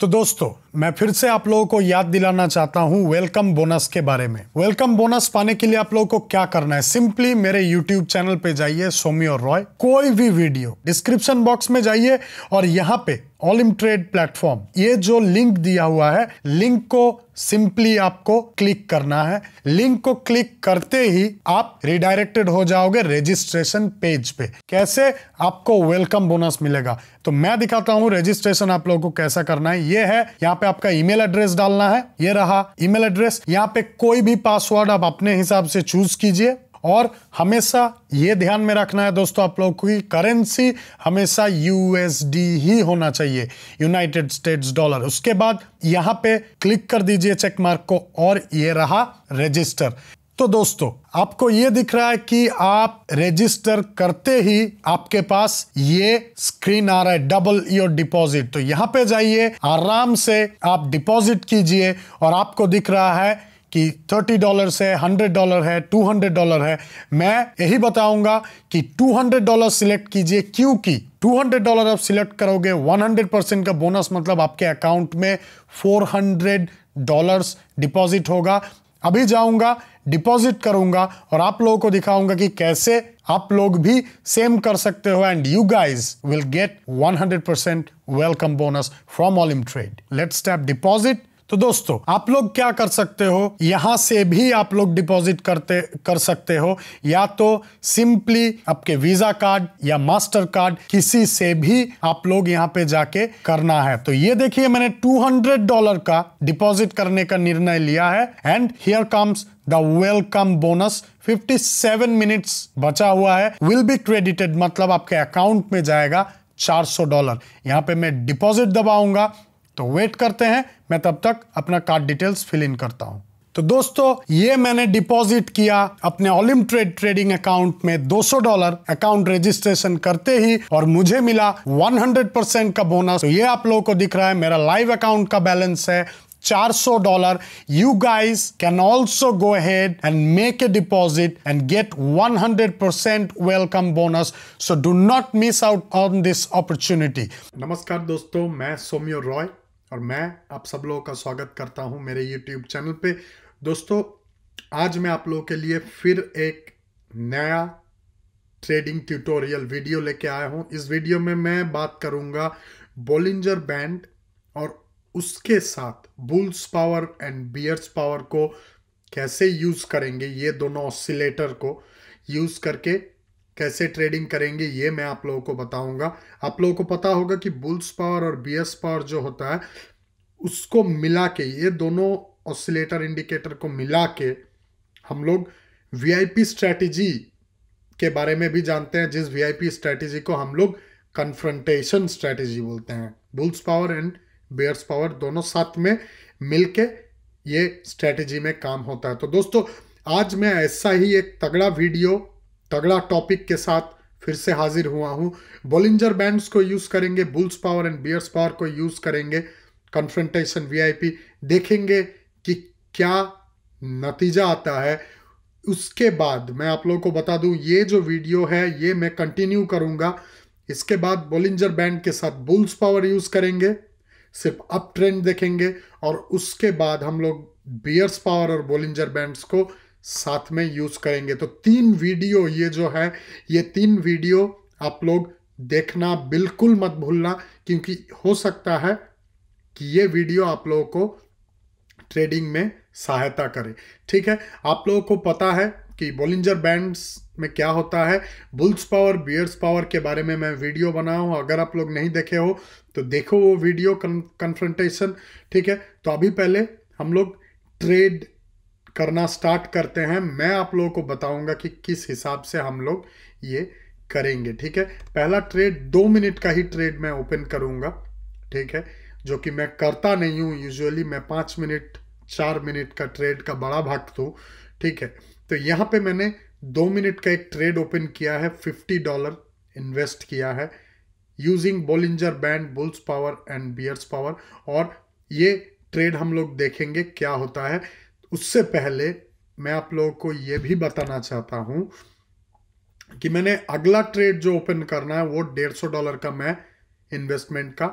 तो दोस्तों मैं फिर से आप लोगों को याद दिलाना चाहता हूं वेलकम बोनस के बारे में वेलकम बोनस पाने के लिए आप लोगों को क्या करना है सिंपली मेरे यूट्यूब चैनल पे जाइए सोमी और रॉय कोई भी वीडियो डिस्क्रिप्शन बॉक्स में जाइए और यहाँ पे ऑलिम ट्रेड प्लेटफॉर्म ये जो लिंक दिया हुआ है लिंक को सिंपली आपको क्लिक करना है लिंक को क्लिक करते ही आप रिडायरेक्टेड हो जाओगे रजिस्ट्रेशन पेज पे कैसे आपको वेलकम बोनस मिलेगा तो मैं दिखाता हूं रजिस्ट्रेशन आप लोगों को कैसा करना है ये है यहाँ पे आपका ईमेल एड्रेस डालना है ये रहा ईमेल एड्रेस यहाँ पे कोई भी पासवर्ड आप अपने हिसाब से चूज कीजिए और हमेशा ये ध्यान में रखना है दोस्तों आप लोग की करेंसी हमेशा यूएसडी ही होना चाहिए यूनाइटेड स्टेट्स डॉलर उसके बाद यहाँ पे क्लिक कर दीजिए चेक मार्क को और ये रहा रजिस्टर तो दोस्तों आपको ये दिख रहा है कि आप रजिस्टर करते ही आपके पास ये स्क्रीन आ रहा है डबल योर डिपॉजिट तो यहाँ पे जाइए आराम से आप डिपॉजिट कीजिए और आपको दिख रहा है कि 30 डॉलर से 100 डॉलर है 200 डॉलर है मैं यही बताऊंगा कि 200 डॉलर सिलेक्ट कीजिए क्योंकि 200 डॉलर आप सिलेक्ट करोगे 100 परसेंट का बोनस मतलब आपके अकाउंट में 400 डॉलर्स डिपॉजिट होगा अभी जाऊंगा डिपॉजिट करूंगा और आप लोगों को दिखाऊंगा कि कैसे आप लोग भी सेम कर सकते हो and you guys will get 100% welcome bonus from Olymp Trade let's tap deposit तो दोस्तों आप लोग क्या कर सकते हो यहां से भी आप लोग डिपॉजिट करते कर सकते हो या तो सिंपली आपके वीजा कार्ड या मास्टर कार्ड किसी से भी आप लोग यहाँ पे जाके करना है तो ये देखिए मैंने 200 डॉलर का डिपॉजिट करने का निर्णय लिया है and here comes the welcome bonus 57 minutes बचा हुआ है विल बी क्रेडिटेड मतलब आपके अकाउंट में जाएगा 400 डॉलर यहाँ पे मैं डिपॉजिट दबाऊंगा तो वेट करते हैं मैं तब तक अपना कार्ड डिटेल्स फिल इन करता हूँ तो दोस्तों ये मैंने डिपॉजिट किया अपने ओलिम ट्रेड ट्रेडिंग अकाउंट में 200 डॉलर अकाउंट रजिस्ट्रेशन करते ही और मुझे मिला 100 परसेंट का बोनस तो ये आप लोगों को दिख रहा है मेरा लाइव अकाउंट का बैलेंस है 400 dollar you guys can also go head and make a deposit and get 100 percent welcome bonus so do not miss out on this opportunity नमस्कार दोस्तों मैं सोम्यो रॉय और मैं आप सब लोगों का स्वागत करता हूं मेरे यूट्यूब चैनल पे दोस्तों आज मैं आप लोगों के लिए फिर एक नया ट्रेडिंग ट्यूटोरियल वीडियो लेके आया हूं इस वीडियो में मैं बात करूंगा बोलिंजर बैंड और उसके साथ bulls power and bears power को कैसे यूज़ करेंगे ये दोनों ऑसिलेटर को यूज़ करके कैसे ट्रेडिंग करेंगे ये मैं आप लोगों को बताऊंगा आप लोगों को पता होगा कि बुल्स पावर और बी एस पावर जो होता है उसको मिला के ये दोनों ऑसिलेटर इंडिकेटर को मिला के हम लोग वीआईपी स्ट्रैटेजी के बारे में भी जानते हैं जिस वीआईपी स्ट्रैटेजी को हम लोग कन्फ्रंटेशन स्ट्रैटेजी बोलते हैं bulls power and bears power दोनों साथ में मिलके ये स्ट्रैटेजी में काम होता है तो दोस्तों आज मैं ऐसा ही एक तगड़ा वीडियो तगड़ा टॉपिक के साथ फिर से हाजिर हुआ हूँ बोलिंजर बैंड्स को यूज़ करेंगे bulls power and bears power को यूज़ करेंगे कन्फ्रंटेशन वीआईपी देखेंगे कि क्या नतीजा आता है उसके बाद मैं आप लोगों को बता दूं ये जो वीडियो है ये मैं कंटिन्यू करूंगा इसके बाद बोलिंजर बैंड के साथ बुल्स पावर यूज़ करेंगे सिर्फ अप ट्रेंड देखेंगे और उसके बाद हम लोग बियर्स पावर और बोलिंजर बैंड्स को साथ में यूज करेंगे तो तीन वीडियो ये जो है ये तीन वीडियो आप लोग देखना बिल्कुल मत भूलना क्योंकि हो सकता है कि ये वीडियो आप लोगों को ट्रेडिंग में सहायता करे ठीक है आप लोगों को पता है कि बोलिंजर बैंड्स में क्या होता है बुल्स पावर बियर्स पावर के बारे में मैं वीडियो बनाया हूँ अगर आप लोग नहीं देखे हो तो देखो वो वीडियो कन्फ्रंटेशन ठीक है तो अभी पहले हम लोग ट्रेड करना स्टार्ट करते हैं मैं आप लोगों को बताऊंगा कि किस हिसाब से हम लोग ये करेंगे ठीक है पहला ट्रेड दो मिनट का ही ट्रेड मैं ओपन करूंगा ठीक है जो कि मैं करता नहीं हूं यूजुअली मैं पाँच मिनट चार मिनट का ट्रेड का बड़ा भक्त तो ठीक है तो यहाँ पे मैंने दो मिनट का एक ट्रेड ओपन किया है फिफ्टी डॉलर इन्वेस्ट किया है using Bollinger band bulls power and bears power और ये ट्रेड हम लोग देखेंगे क्या होता है उससे पहले मैं आप लोगों को ये भी बताना चाहता हूं कि मैंने अगला ट्रेड जो ओपन करना है वो डेढ़ सौ डॉलर का मैं इन्वेस्टमेंट का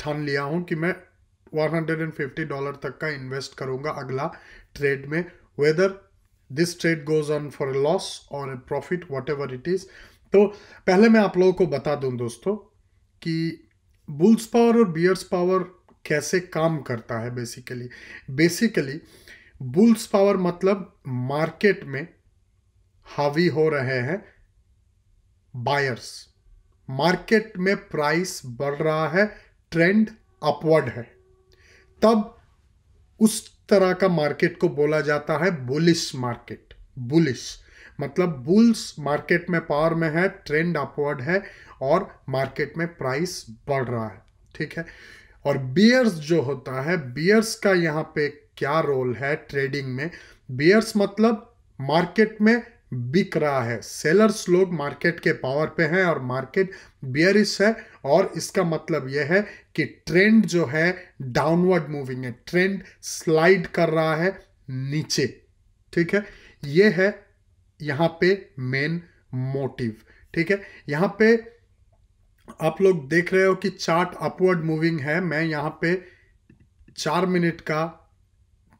ठान लिया हूं कि मैं 150 डॉलर तक का इन्वेस्ट करूंगा अगला ट्रेड में weather this trade goes on for a loss और a profit whatever it is तो पहले मैं आप लोगों को बता दूं दोस्तों कि बुल्स पावर और बियर्स पावर कैसे काम करता है बेसिकली बेसिकली बुल्स पावर मतलब मार्केट में हावी हो रहे हैं बायर्स मार्केट में प्राइस बढ़ रहा है ट्रेंड अपवर्ड है तब उस तरह का मार्केट को बोला जाता है बुलिश मार्केट बुलिश मतलब बुल्स मार्केट में पावर में है ट्रेंड अपवर्ड है और मार्केट में प्राइस बढ़ रहा है ठीक है और बियर्स जो होता है बियर्स का यहाँ पे क्या रोल है ट्रेडिंग में बियर्स मतलब मार्केट में बिक रहा है सेलर्स लोग मार्केट के पावर पे हैं और मार्केट बियरिस है और इसका मतलब यह है कि ट्रेंड जो है डाउनवर्ड मूविंग है ट्रेंड स्लाइड कर रहा है नीचे ठीक है यह है यहाँ पे मेन मोटिव ठीक है यहाँ पे आप लोग देख रहे हो कि चार्ट अपवर्ड मूविंग है मैं यहाँ पे चार मिनट का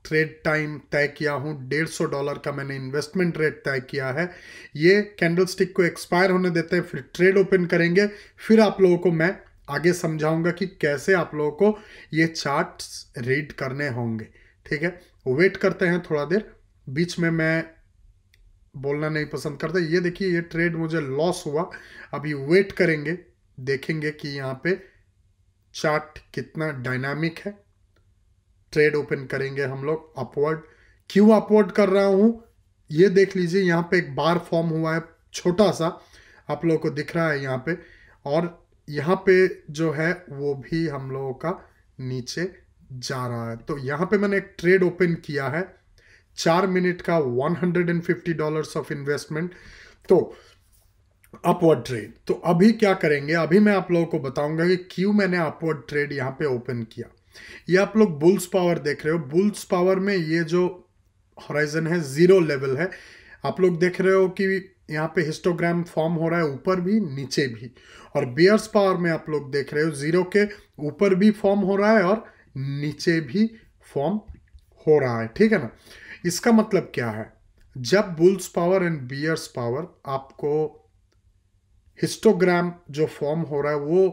ट्रेड टाइम तय किया हूँ डेढ़ सौ डॉलर का मैंने इन्वेस्टमेंट रेट तय किया है ये कैंडलस्टिक को एक्सपायर होने देते हैं फिर ट्रेड ओपन करेंगे फिर आप लोगों को मैं आगे समझाऊंगा कि कैसे आप लोगों को ये चार्ट्स रीड करने होंगे ठीक है वेट करते हैं थोड़ा देर बीच में मैं बोलना नहीं पसंद करता ये देखिए ये ट्रेड मुझे लॉस हुआ अभी वेट करेंगे देखेंगे कि यहाँ पे चार्ट कितना डायनामिक है ट्रेड ओपन करेंगे हम लोग अपवर्ड क्यों अपवर्ड कर रहा हूँ ये देख लीजिए यहाँ पे एक बार फॉर्म हुआ है छोटा सा आप लोगों को दिख रहा है यहाँ पे और यहाँ पे जो है वो भी हम लोगों का नीचे जा रहा है तो यहाँ पे मैंने एक ट्रेड ओपन किया है चार मिनट का फिफ्टी डॉलर ऑफ इन्वेस्टमेंट तो अपवर्ड ट्रेड तो अभी क्या करेंगे अभी मैं आप लोगों को बताऊंगा कि क्यों मैंने अपवर्ड ट्रेड यहाँ पे ओपन किया ये आप लोग बुल्स पावर देख रहे हो बुल्स पावर में ये जो हॉराइजन है जीरो लेवल है आप लोग देख रहे हो कि यहाँ पे हिस्टोग्राम फॉर्म हो रहा है ऊपर भी नीचे भी और बियर्स पावर में आप लोग देख रहे हो जीरो के ऊपर भी फॉर्म हो रहा है और नीचे भी फॉर्म हो रहा है ठीक है ना इसका मतलब क्या है जब bulls power and bears power आपको हिस्टोग्राम जो फॉर्म हो रहा है वो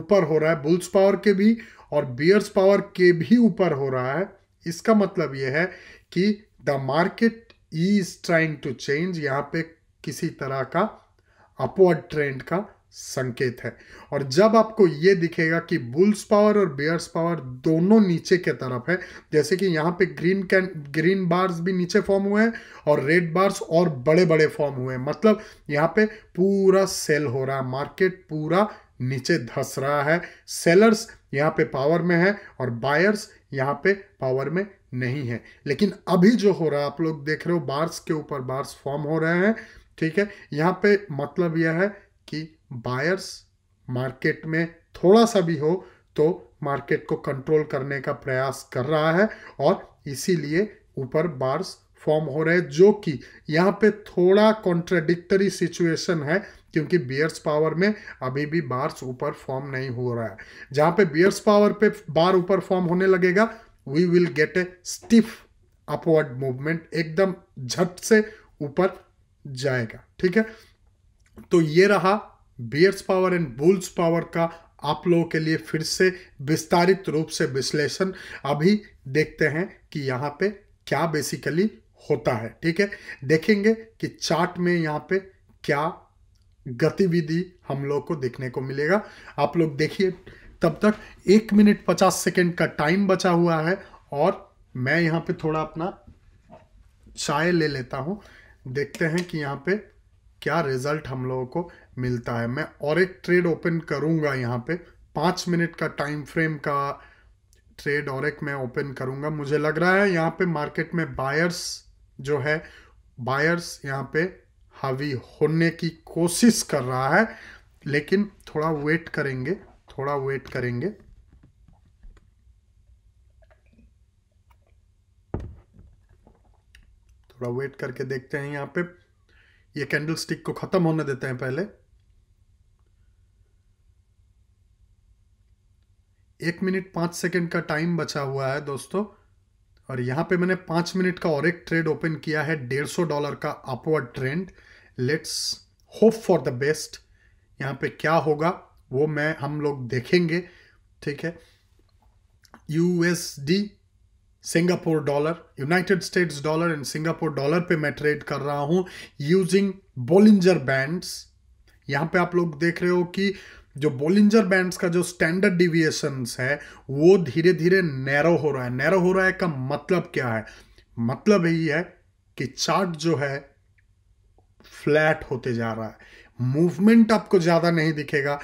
ऊपर हो रहा है बुल्स पावर के भी और बियर्स पावर के भी ऊपर हो रहा है इसका मतलब यह है कि the market is trying to change यहाँ पे किसी तरह का अपवर्ड ट्रेंड का संकेत है और जब आपको ये दिखेगा कि बुल्स पावर और बियर्स पावर दोनों नीचे के तरफ है जैसे कि यहाँ पे ग्रीन कैन ग्रीन बार्स भी नीचे फॉर्म हुए हैं और रेड बार्स और बड़े बड़े फॉर्म हुए हैं मतलब यहाँ पे पूरा सेल हो रहा है मार्केट पूरा नीचे धस रहा है सेलर्स यहाँ पे पावर में है और बायर्स यहाँ पे पावर में नहीं है लेकिन अभी जो हो रहा है आप लोग देख रहे हो बार्स के ऊपर बार्स फॉर्म हो रहे हैं ठीक है यहाँ पे मतलब यह है कि बायर्स मार्केट में थोड़ा सा भी हो तो मार्केट को कंट्रोल करने का प्रयास कर रहा है और इसीलिए ऊपर बार्स फॉर्म हो रहे जो कि यहाँ पे थोड़ा कॉन्ट्राडिक्टरी सिचुएशन है क्योंकि बियर्स पावर में अभी भी बार्स ऊपर फॉर्म नहीं हो रहा है जहाँ पे बियर्स पावर पे बार ऊपर फॉर्म होने लगेगा we will get a stiff upward movement एकदम झट से ऊपर जाएगा ठीक है तो ये रहा bears power and bulls power का आप लोगों के लिए फिर से विस्तारित रूप से विश्लेषण अभी देखते हैं कि यहाँ पे क्या बेसिकली होता है ठीक है देखेंगे कि चार्ट में यहाँ पे क्या गतिविधि हम लोग को देखने को मिलेगा आप लोग देखिए तब तक एक मिनट पचास सेकेंड का टाइम बचा हुआ है और मैं यहाँ पे थोड़ा अपना चाय ले लेता हूँ देखते हैं कि यहाँ पे क्या रिजल्ट हम लोगों को मिलता है मैं और एक ट्रेड ओपन करूंगा यहाँ पे पांच मिनट का टाइम फ्रेम का ट्रेड और एक मैं ओपन करूंगा मुझे लग रहा है यहाँ पे मार्केट में बायर्स जो है बायर्स यहाँ पे हावी होने की कोशिश कर रहा है लेकिन थोड़ा वेट करेंगे थोड़ा वेट करेंगे थोड़ा वेट करके देखते हैं यहाँ पे ये कैंडल स्टिक को ख़त्म होने देते हैं पहले एक मिनट पाँच सेकेंड का टाइम बचा हुआ है दोस्तों और यहाँ पे मैंने पाँच मिनट का और एक ट्रेड ओपन किया है डेढ़ सौ डॉलर का upward trend let's hope for the best यहाँ पे क्या होगा वो मैं हम लोग देखेंगे ठीक है USD Singapore dollar United States dollar and Singapore dollar पे मैं ट्रेड कर रहा हूँ यूजिंग बोलिंजर बैंड्स यहाँ पे आप लोग देख रहे हो कि जो बोलिंजर बैंड्स का जो स्टैंडर्ड डिविएशंस है वो धीरे धीरे नैरो हो रहा है नैरो हो रहा है का मतलब क्या है मतलब यही है कि चार्ट जो है फ्लैट होते जा रहा है मूवमेंट आपको ज़्यादा नहीं दिखेगा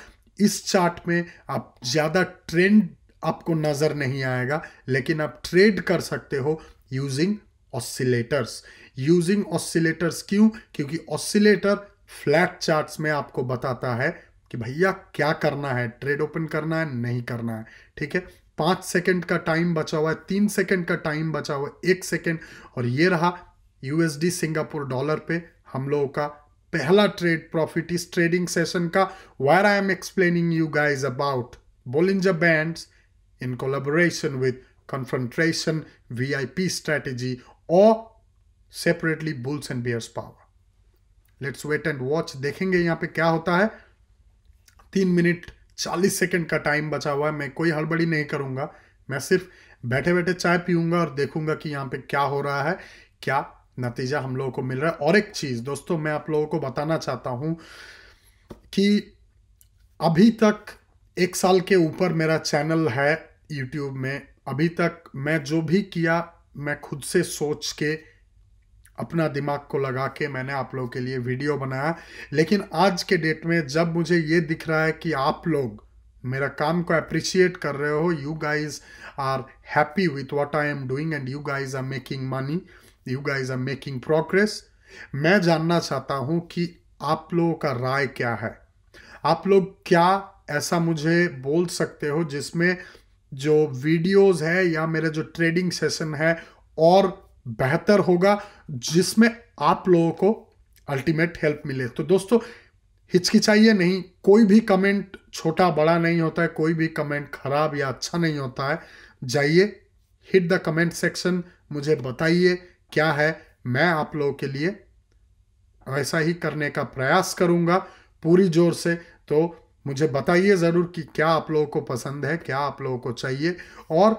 इस चार्ट में आप ज़्यादा ट्रेंड आपको नज़र नहीं आएगा लेकिन आप ट्रेड कर सकते हो यूजिंग ऑसिलेटर्स यूजिंग ऑसिलेटर्स क्यों क्योंकि ऑसिलेटर फ्लैट चार्ट्स में आपको बताता है कि भैया क्या करना है ट्रेड ओपन करना है नहीं करना है ठीक है पांच सेकंड का टाइम बचा हुआ है तीन सेकंड का टाइम बचा हुआ है एक सेकंड और ये रहा यूएसडी सिंगापुर डॉलर पे हम लोगों का पहला ट्रेड प्रॉफिट इस ट्रेडिंग सेशन का wire I am explaining you guys about Bollinger band in collaboration with confrontation P strategy और separately bulls and bears power let's wait and watch देखेंगे यहां पे क्या होता है तीन मिनट चालीस सेकेंड का टाइम बचा हुआ है मैं कोई हड़बड़ी नहीं करूँगा मैं सिर्फ बैठे बैठे चाय पीऊँगा और देखूंगा कि यहाँ पे क्या हो रहा है क्या नतीजा हम लोगों को मिल रहा है और एक चीज़ दोस्तों मैं आप लोगों को बताना चाहता हूँ कि अभी तक एक साल के ऊपर मेरा चैनल है यूट्यूब में अभी तक मैं जो भी किया मैं खुद से सोच के अपना दिमाग को लगा के मैंने आप लोगों के लिए वीडियो बनाया लेकिन आज के डेट में जब मुझे ये दिख रहा है कि आप लोग मेरा काम को अप्रिशिएट कर रहे हो you guys are happy with what I am doing and you guys are making money you guys are making progress मैं जानना चाहता हूँ कि आप लोगों का राय क्या है आप लोग क्या ऐसा मुझे बोल सकते हो जिसमें जो वीडियोस है या मेरे जो ट्रेडिंग सेशन है और बेहतर होगा जिसमें आप लोगों को अल्टीमेट हेल्प मिले तो दोस्तों हिचकिचाइए नहीं कोई भी कमेंट छोटा बड़ा नहीं होता है कोई भी कमेंट खराब या अच्छा नहीं होता है जाइए हिट द कमेंट सेक्शन मुझे बताइए क्या है मैं आप लोगों के लिए वैसा ही करने का प्रयास करूंगा पूरी जोर से तो मुझे बताइए ज़रूर कि क्या आप लोगों को पसंद है क्या आप लोगों को चाहिए और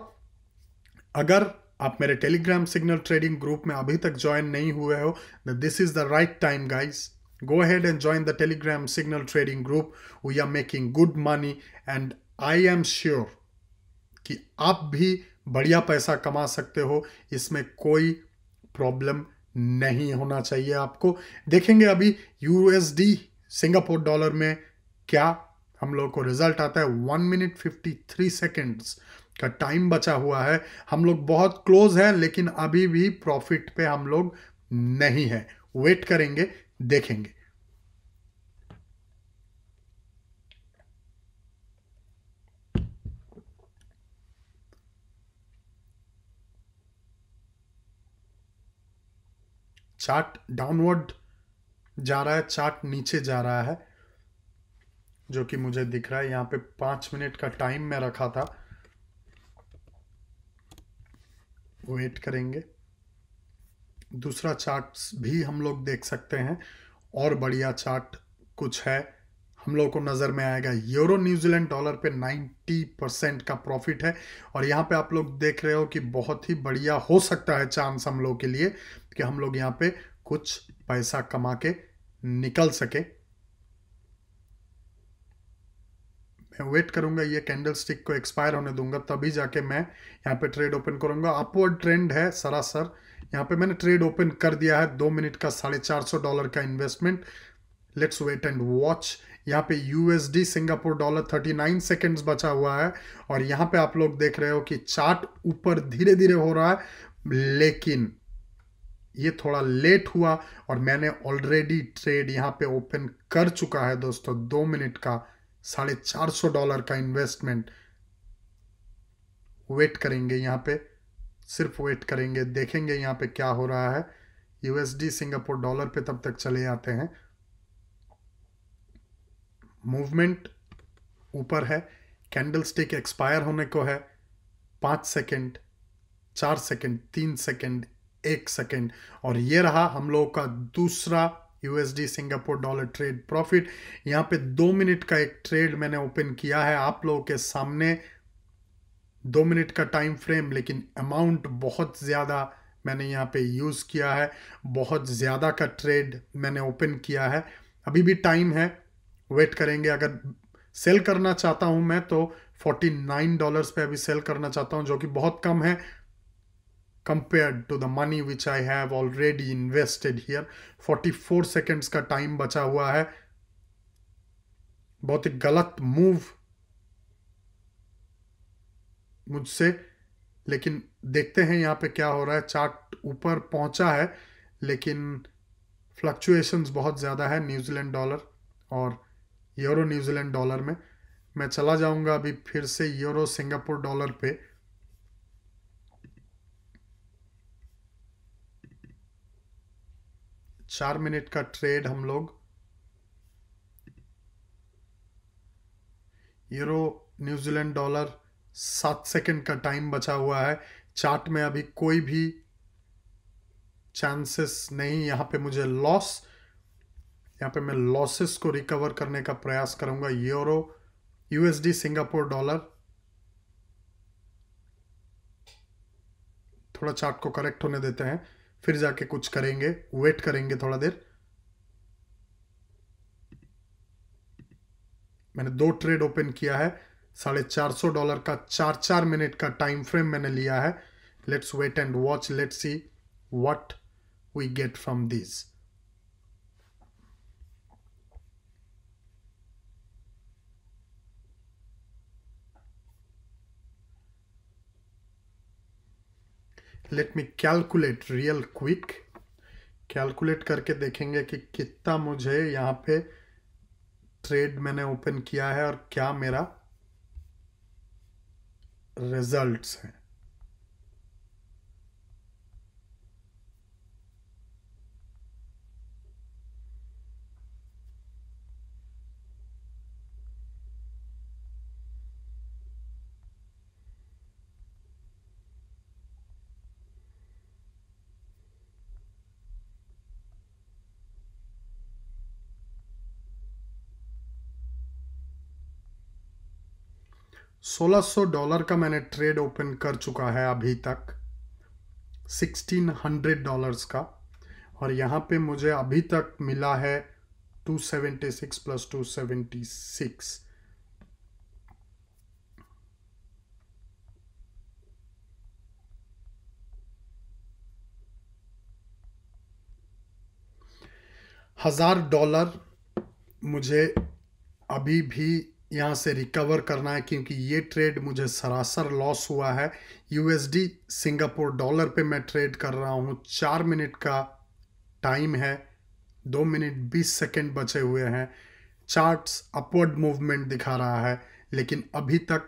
अगर आप मेरे टेलीग्राम सिग्नल ट्रेडिंग ग्रुप में अभी तक ज्वाइन नहीं हुए हो this is the right time guys go ahead and join the Telegram signal trading group we are making good money and I am sure कि आप भी बढ़िया पैसा कमा सकते हो इसमें कोई प्रॉब्लम नहीं होना चाहिए आपको देखेंगे अभी यूएसडी सिंगापुर डॉलर में क्या हम लोग को रिजल्ट आता है one minute fifty three seconds का टाइम बचा हुआ है हम लोग बहुत क्लोज है लेकिन अभी भी प्रॉफिट पे हम लोग नहीं है वेट करेंगे देखेंगे चार्ट डाउनवर्ड जा रहा है चार्ट नीचे जा रहा है जो कि मुझे दिख रहा है यहां पे पांच मिनट का टाइम मैं रखा था वेट करेंगे दूसरा चार्ट्स भी हम लोग देख सकते हैं और बढ़िया चार्ट कुछ है हम लोग को नज़र में आएगा यूरो न्यूजीलैंड डॉलर पे 90 परसेंट का प्रॉफिट है और यहाँ पे आप लोग देख रहे हो कि बहुत ही बढ़िया हो सकता है चांस हम लोग के लिए कि हम लोग यहाँ पे कुछ पैसा कमा के निकल सके मैं वेट करूंगा ये कैंडल स्टिक को एक्सपायर होने दूंगा तभी जाके मैं यहाँ पे ट्रेड ओपन करूंगा अपवर्ड ट्रेंड है सरासर यहाँ पे मैंने ट्रेड ओपन कर दिया है दो मिनट का साढ़े चार सौ डॉलर का investment let's wait and watch यहाँ पे USD Singapore dollar thirty nine seconds बचा हुआ है और यहाँ पे आप लोग देख रहे हो कि चार्ट ऊपर धीरे धीरे हो रहा है लेकिन ये थोड़ा लेट हुआ और मैंने ऑलरेडी ट्रेड यहाँ पे ओपन कर चुका है दोस्तों दो मिनट का साढ़े चार सौ डॉलर का इन्वेस्टमेंट वेट करेंगे यहाँ पे सिर्फ वेट करेंगे देखेंगे यहाँ पे क्या हो रहा है यूएसडी सिंगापुर डॉलर पे तब तक चले आते हैं मूवमेंट ऊपर है कैंडलस्टिक एक्सपायर होने को है पांच सेकंड चार सेकंड तीन सेकंड एक सेकंड और ये रहा हम लोगों का दूसरा USD Singapore dollar trade profit यहाँ पे दो मिनट का एक ट्रेड मैंने ओपन किया है आप लोगों के सामने दो मिनट का टाइम फ्रेम लेकिन अमाउंट बहुत ज़्यादा मैंने यहाँ पे यूज़ किया है बहुत ज़्यादा का ट्रेड मैंने ओपन किया है अभी भी टाइम है वेट करेंगे अगर सेल करना चाहता हूँ मैं तो 49 डॉलर्स पे अभी सेल करना चाहता हूँ जो कि बहुत कम है compared to the money which I have already invested here. 44 seconds का टाइम बचा हुआ है बहुत ही गलत मूव मुझसे लेकिन देखते हैं यहाँ पे क्या हो रहा है चार्ट ऊपर पहुंचा है लेकिन फ्लक्चुएशंस बहुत ज़्यादा है न्यूजीलैंड डॉलर और यूरो न्यूजीलैंड डॉलर में मैं चला जाऊँगा अभी फिर से यूरो सिंगापुर डॉलर पे चार मिनट का ट्रेड हम लोग यूरो न्यूजीलैंड डॉलर सात सेकंड का टाइम बचा हुआ है चार्ट में अभी कोई भी चांसेस नहीं यहां पे मुझे लॉस यहां पे मैं लॉसेस को रिकवर करने का प्रयास करूंगा यूरो यूएसडी सिंगापुर डॉलर थोड़ा चार्ट को करेक्ट होने देते हैं फिर जाके कुछ करेंगे वेट करेंगे थोड़ा देर मैंने दो ट्रेड ओपन किया है साढ़े चार सौ डॉलर का चार चार मिनट का टाइम फ्रेम मैंने लिया है let's wait and watch let's see what we get from this let me calculate real quick calculate करके देखेंगे कि कितना मुझे यहाँ पे ट्रेड मैंने ओपन किया है और क्या मेरा रिजल्ट्स हैं 1600 डॉलर का मैंने ट्रेड ओपन कर चुका है अभी तक 1600 डॉलर्स का और यहाँ पे मुझे अभी तक मिला है 276 प्लस 276 हजार डॉलर मुझे अभी भी यहाँ से रिकवर करना है क्योंकि ये ट्रेड मुझे सरासर लॉस हुआ है यूएसडी सिंगापुर डॉलर पे मैं ट्रेड कर रहा हूँ चार मिनट का टाइम है दो मिनट बीस सेकेंड बचे हुए हैं चार्ट्स अपवर्ड मूवमेंट दिखा रहा है लेकिन अभी तक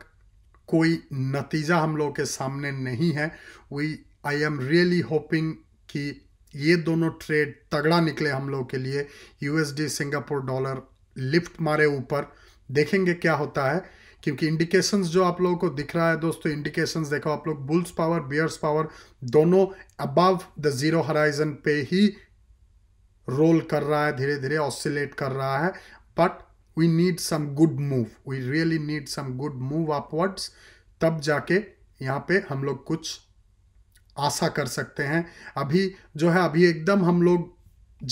कोई नतीजा हम लोग के सामने नहीं है we I am really hoping कि ये दोनों ट्रेड तगड़ा निकले हम लोग के लिए यूएसडी सिंगापुर डॉलर लिफ्ट मारे ऊपर देखेंगे क्या होता है क्योंकि इंडिकेशंस जो आप लोगों को दिख रहा है दोस्तों इंडिकेशंस देखो आप लोग बुल्स पावर बियर्स पावर दोनों अबव द जीरो हराइजन पे ही रोल कर रहा है धीरे धीरे ऑसिलेट कर रहा है but we need some good move we really need some good move upwards तब जाके यहाँ पे हम लोग कुछ आशा कर सकते हैं अभी जो है अभी एकदम हम लोग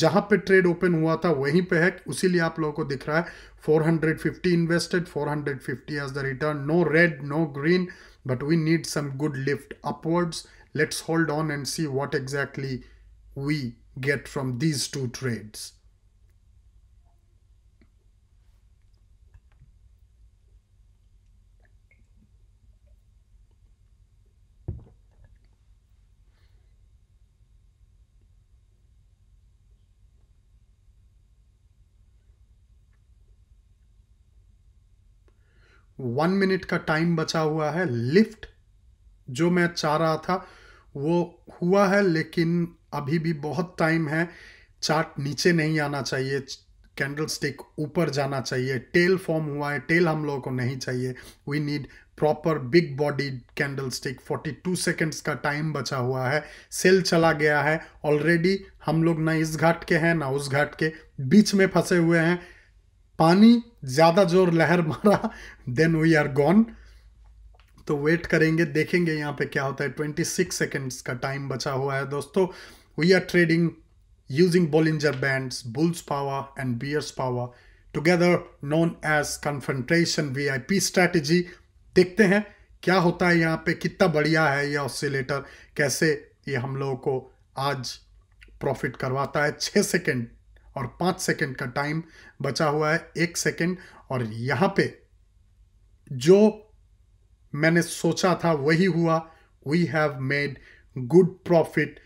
जहां पे ट्रेड ओपन हुआ था वहीं पे है उसीलिए आप लोगों को दिख रहा है 450 invested 450 as the return no red no green but we need some good lift upwards let's hold on and see what exactly we get from these two trades one minute का टाइम बचा हुआ है lift जो मैं चाह रहा था वो हुआ है लेकिन अभी भी बहुत टाइम है चार्ट नीचे नहीं आना चाहिए कैंडल स्टिक ऊपर जाना चाहिए टेल फॉर्म हुआ है टेल हम लोगों को नहीं चाहिए we need proper big body candlestick forty two seconds का टाइम बचा हुआ है सेल चला गया है ऑलरेडी हम लोग ना इस घाट के हैं ना उस घाट के बीच में फंसे हुए हैं पानी ज़्यादा जोर लहर मारा देन वी आर गॉन तो वेट करेंगे देखेंगे यहाँ पे क्या होता है ट्वेंटी सिक्स सेकेंड्स का टाइम बचा हुआ है दोस्तों we are trading using band bulls power and bears power together known as known V I P strategy देखते हैं क्या होता है यहाँ पे कितना बढ़िया है ये ऑसिलेटर कैसे ये हम लोगों को आज प्रॉफिट करवाता है छः सेकेंड और पांच सेकंड का टाइम बचा हुआ है एक सेकंड और यहां पे जो मैंने सोचा था वही हुआ we have made good profit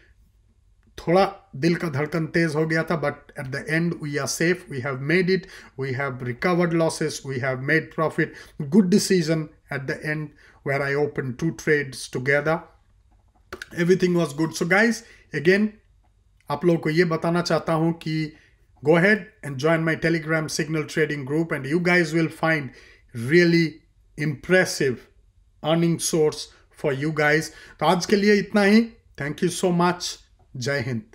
थोड़ा दिल का धड़कन तेज हो गया था but at the end we are safe we have made it we have recovered losses we have made profit good decision at the end where I open two trades together everything was good so guys again आप लोगों को ये बताना चाहता हूँ कि go ahead and join my Telegram signal trading group, and you guys will find really impressive earning source for you guys. तो आज के लिए इतना ही Thank you so much, जय Hind.